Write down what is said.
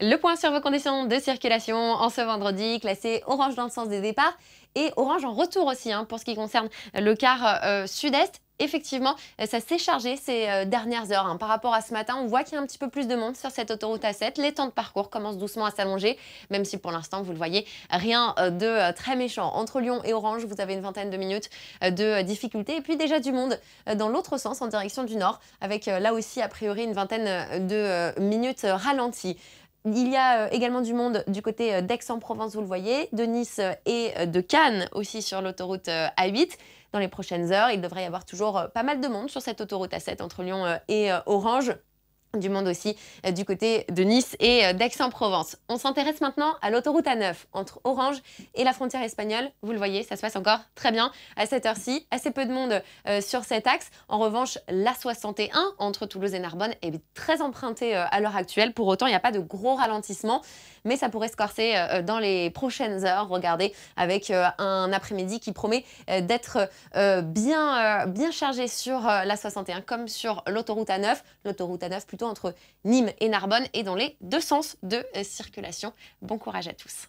Le point sur vos conditions de circulation en ce vendredi, classé orange dans le sens des départs et orange en retour aussi hein, pour ce qui concerne le quart euh, sud-est. Effectivement, euh, ça s'est chargé ces euh, dernières heures. Hein. Par rapport à ce matin, on voit qu'il y a un petit peu plus de monde sur cette autoroute A7. Les temps de parcours commencent doucement à s'allonger, même si pour l'instant, vous le voyez, rien de très méchant. Entre Lyon et Orange, vous avez une vingtaine de minutes de difficultés. Et puis déjà du monde dans l'autre sens, en direction du nord, avec là aussi, a priori, une vingtaine de minutes ralenties. Il y a euh, également du monde du côté euh, d'Aix-en-Provence, vous le voyez, de Nice euh, et de Cannes aussi sur l'autoroute A8. Dans les prochaines heures, il devrait y avoir toujours pas mal de monde sur cette autoroute A7 entre Lyon et Orange du monde aussi euh, du côté de Nice et euh, d'Aix-en-Provence. On s'intéresse maintenant à l'autoroute A9 entre Orange et la frontière espagnole. Vous le voyez, ça se passe encore très bien à cette heure-ci. Assez peu de monde euh, sur cet axe. En revanche, l'A61 entre Toulouse et Narbonne est très empruntée à l'heure actuelle. Pour autant, il n'y a pas de gros ralentissement, mais ça pourrait se corser dans les prochaines heures. Regardez, avec un après-midi qui promet d'être bien, bien chargé sur l'A61 comme sur l'autoroute A9. L'autoroute A9 plutôt entre Nîmes et Narbonne et dans les deux sens de circulation. Bon courage à tous.